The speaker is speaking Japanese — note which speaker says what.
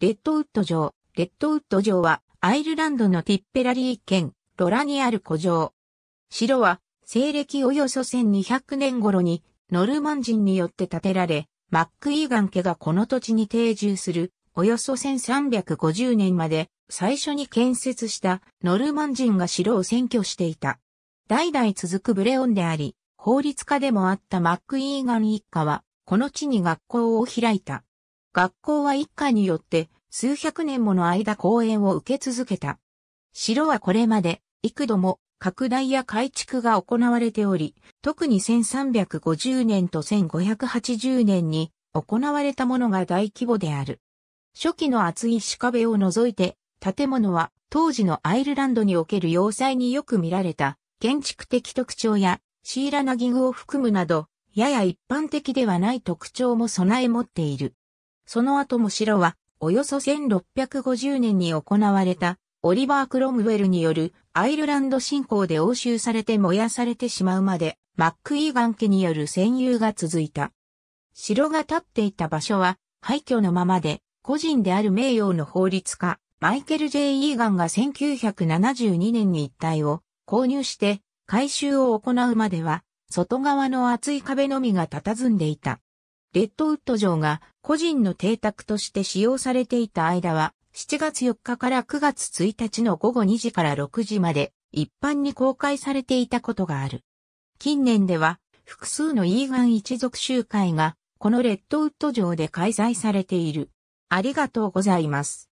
Speaker 1: レッド
Speaker 2: ウッド城。レッドウッド城はアイルランドのティッペラリー県ロラにある古城。城は西暦およそ1200年頃にノルマン人によって建てられ、マックイーガン家がこの土地に定住するおよそ1350年まで最初に建設したノルマン人が城を占拠していた。代々続くブレオンであり、法律家でもあったマックイーガン一家は、この地に学校を開いた。学校は一家によって数百年もの間公園を受け続けた。城はこれまで幾度も拡大や改築が行われており、特に1350年と1580年に行われたものが大規模である。初期の厚い石壁を除いて、建物は当時のアイルランドにおける要塞によく見られた建築的特徴やシーラナギグを含むなど、やや一般的ではない特徴も備え持っている。その後も白は、およそ1650年に行われた、オリバー・クロムウェルによるアイルランド侵攻で押収されて燃やされてしまうまで、マック・イーガン家による占有が続いた。城が建っていた場所は廃墟のままで、個人である名誉の法律家、マイケル・ J・ イーガンが1972年に一帯を購入して改修を行うまでは、外側の厚い壁のみが佇んでいた。レッドウッド城が個人の邸宅として使用されていた間は、7月4日から9月1日の午後2時から6時まで一般に公開されていたことがある。近年では複数のイーガン一族集会がこのレッドウッド城で開催されている。ありがとうございま
Speaker 1: す。